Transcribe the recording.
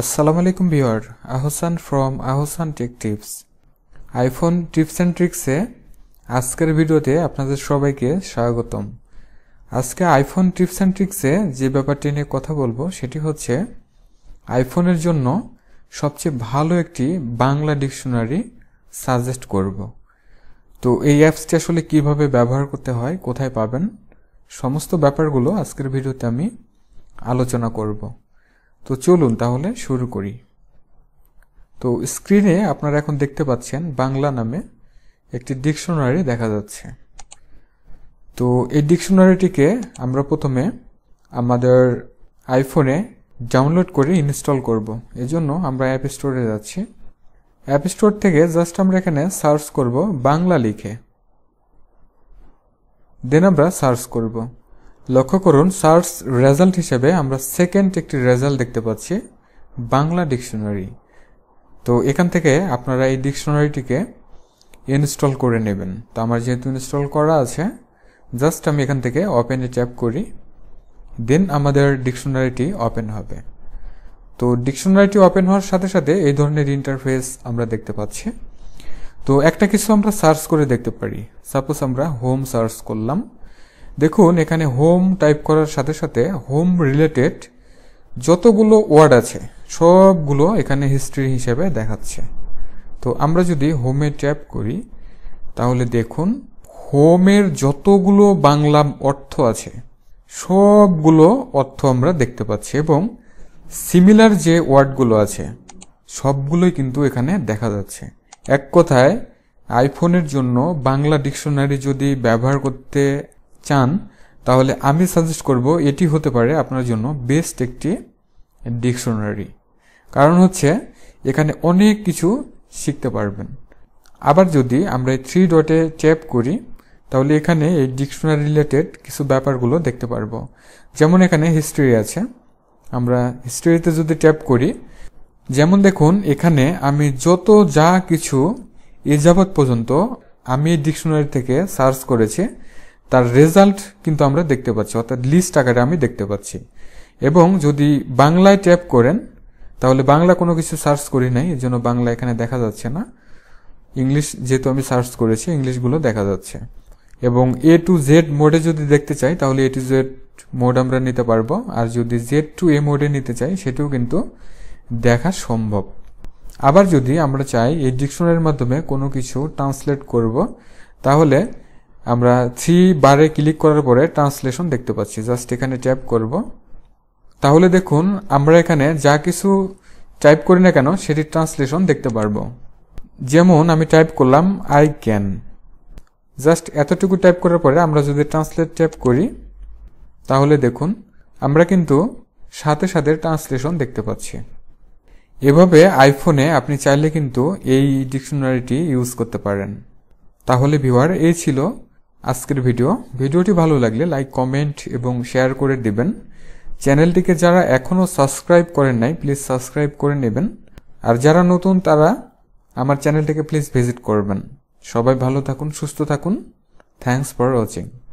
আসসালামু আলাইকুম viewer Ahsan from Ahsan tech tips iPhone tips and ট্রিক্সে আজকের ভিডিওতে আপনাদের সবাইকে স্বাগতম আজকে আইফোন টিপস অ্যান্ড ট্রিক্সে যে ব্যাপারটি নিয়ে কথা বলবো সেটি হচ্ছে আইফোনের জন্য সবচেয়ে ভালো একটি বাংলা ডিকশনারি সাজেস্ট করব তো এই অ্যাপসটি আসলে কিভাবে ব্যবহার করতে হয় কোথায় পাবেন সমস্ত ব্যাপারগুলো আজকের ভিডিওতে আমি আলোচনা করবো তো চলুন তাহলে শুরু করি তো স্ক্রিনে আপনারা এখন দেখতে পাচ্ছেন বাংলা নামে একটি ডিকশনারি দেখা যাচ্ছে তো এই ডিকশনারিটিকে আমরা প্রথমে আমাদের আইফোনে ডাউনলোড করে ইনস্টল করব এজন্য আমরা অ্যাপ স্টোরে যাচ্ছি অ্যাপ স্টোর থেকে জাস্ট আমরা এখানে সার্চ করব বাংলা লিখে দেন আমরা সার্চ করব লক্ষ্য করুন সার্চ রেজাল্ট হিসেবে আমরা সেকেন্ড একটি রেজাল্ট দেখতে পাচ্ছি বাংলা ডিকশনারি তো এখান থেকে আপনারা এই ডিকশনারিটিকে ইনস্টল করে নেবেন তো আমার যেহেতু ইনস্টল করা আছে জাস্ট আমি এখান থেকে ওপেনে ট্যাপ করি দেন আমাদের ডিকশনারিটি ওপেন হবে তো ডিকশনারিটি ওপেন হওয়ার সাথে সাথে এই ধরনের ইন্টারফেস আমরা দেখতে পাচ্ছি তো একটা কিছু আমরা সার্চ করে দেখতে পারি সাপোজ আমরা হোম সার্চ করলাম দেখুন এখানে হোম টাইপ করার সাথে সাথে হোম রিলেটেড যতগুলো ওয়ার্ড আছে সবগুলো এখানে হিস্ট্রি হিসেবে দেখাচ্ছে তো আমরা যদি হোমে ট্যাপ করি তাহলে দেখুন হোমের যতগুলো বাংলা অর্থ আছে সবগুলো অর্থ আমরা দেখতে পাচ্ছি এবং সিমিলার যে ওয়ার্ডগুলো আছে সবগুলোই কিন্তু এখানে দেখা যাচ্ছে এক কথায় আইফোনের জন্য বাংলা ডিকশনারি যদি ব্যবহার করতে চান তাহলে আমি সাজেস্ট করব এটি হতে পারে আপনার জন্য বেস্ট একটি ডিকশনারি কারণ হচ্ছে এখানে অনেক কিছু শিখতে পারবেন আবার যদি আমরা এই থ্রি ডটে ট্যাপ করি তাহলে এখানে এই ডিকশনারি রিলেটেড কিছু ব্যাপারগুলো দেখতে পারবো যেমন এখানে হিস্ট্রি আছে আমরা হিস্ট্রিতে যদি ট্যাপ করি যেমন দেখুন এখানে আমি যত যা কিছু এ যাবৎ পর্যন্ত আমি ডিকশনারি থেকে সার্চ করেছি তার রেজাল্ট কিন্তু আমরা দেখতে পাচ্ছি অর্থাৎ লিস্ট আকারে আমি দেখতে পাচ্ছি এবং যদি বাংলায় ট্যাপ করেন তাহলে বাংলা কোনো কিছু সার্চ করি নাই এর জন্য বাংলা এখানে দেখা যাচ্ছে না ইংলিশ যেহেতু আমি সার্চ করেছি ইংলিশগুলো দেখা যাচ্ছে এবং এ টু জেড মোডে যদি দেখতে চাই তাহলে এ টু জেড মোড আমরা নিতে পারবো আর যদি জেড টু এ মোডে নিতে চাই সেটিও কিন্তু দেখা সম্ভব আবার যদি আমরা চাই এই ডিকশনারির মাধ্যমে কোনো কিছু ট্রান্সলেট করব তাহলে আমরা থ্রি বারে ক্লিক করার পরে ট্রান্সলেশন দেখতে পাচ্ছি জাস্ট এখানে ট্যাপ করব তাহলে দেখুন আমরা এখানে যা কিছু টাইপ করি না কেন সেটির ট্রান্সলেশন দেখতে পারবো যেমন আমি টাইপ করলাম আই ক্যান জাস্ট এতটুকু টাইপ করার পরে আমরা যদি ট্রান্সলেট ট্যাপ করি তাহলে দেখুন আমরা কিন্তু সাথে সাথে ট্রান্সলেশন দেখতে পাচ্ছি এভাবে আইফোনে আপনি চাইলে কিন্তু এই ডিকশনারিটি ইউজ করতে পারেন তাহলে ভিওয়ার এই ছিল আজকের ভিডিও ভিডিওটি ভালো লাগলে লাইক কমেন্ট এবং শেয়ার করে দেবেন চ্যানেলটিকে যারা এখনও সাবস্ক্রাইব করেন নাই প্লিজ সাবস্ক্রাইব করে নেবেন আর যারা নতুন তারা আমার চ্যানেলটিকে প্লিজ ভিজিট করবেন সবাই ভালো থাকুন সুস্থ থাকুন থ্যাংকস ফর ওয়াচিং